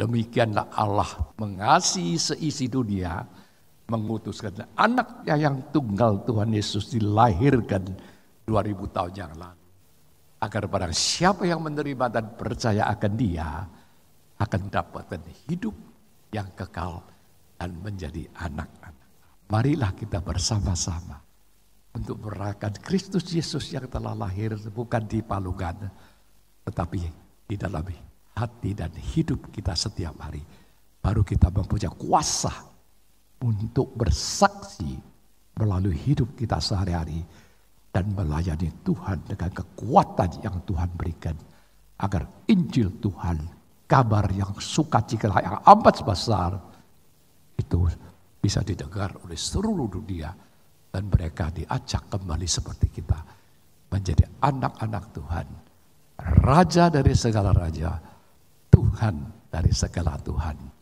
Demikianlah Allah mengasihi seisi dunia, mengutuskan anaknya yang tunggal Tuhan Yesus dilahirkan 2000 tahun yang lalu. Agar barang siapa yang menerima dan percaya akan dia, akan dapatkan hidup yang kekal dan menjadi anak-anak. Marilah kita bersama-sama untuk merayakan Kristus Yesus yang telah lahir bukan di palungan, tetapi di dalam hidup hati dan hidup kita setiap hari. Baru kita mempunyai kuasa untuk bersaksi melalui hidup kita sehari-hari dan melayani Tuhan dengan kekuatan yang Tuhan berikan agar Injil Tuhan, kabar yang suka sukacita yang amat besar itu bisa didengar oleh seluruh dunia dan mereka diajak kembali seperti kita menjadi anak-anak Tuhan, raja dari segala raja, Tuhan dari segala Tuhan.